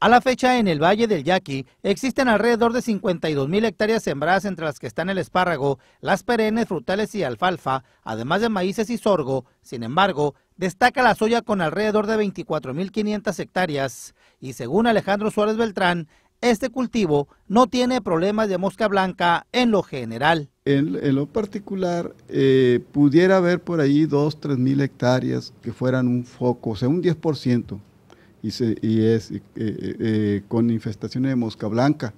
A la fecha, en el Valle del Yaqui existen alrededor de 52 mil hectáreas sembradas, entre las que están el espárrago, las perennes, frutales y alfalfa, además de maíces y sorgo. Sin embargo, destaca la soya con alrededor de 500 hectáreas. Y según Alejandro Suárez Beltrán, este cultivo no tiene problemas de mosca blanca en lo general. En, lo particular, eh, pudiera haber por ahí 2, 3 mil hectáreas que fueran un foco, o sea, un 10% y, es eh, eh, eh, con infestaciones de mosca blanca.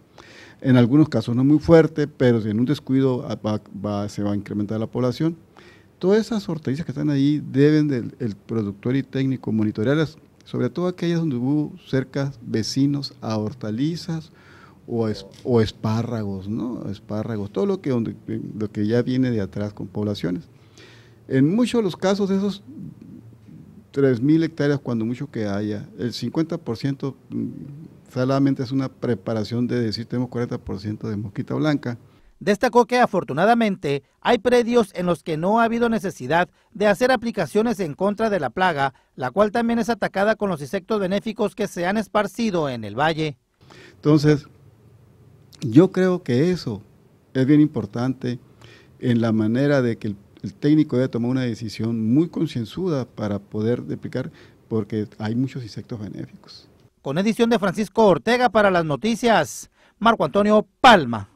En algunos casos no muy fuerte, pero si en un descuido ah, se va a incrementar la población. Todas esas hortalizas que están ahí deben del el productor y técnico monitorearlas, sobre todo aquellas donde hubo cercas vecinos a hortalizas o, o espárragos, ¿no? Espárragos, todo lo que, donde, lo que ya viene de atrás con poblaciones. En muchos de los casos esos 3.000 hectáreas cuando mucho que haya, el 50% mm, solamente es una preparación de decir tenemos 40% de mosquita blanca. Destacó que afortunadamente hay predios en los que no ha habido necesidad de hacer aplicaciones en contra de la plaga, la cual también es atacada con los insectos benéficos que se han esparcido en el valle. Entonces, yo creo que eso es bien importante en la manera de que el el técnico debe tomar una decisión muy concienzuda para poder deplicar porque hay muchos insectos benéficos. Con edición de Francisco Ortega para las noticias, Marco Antonio Palma.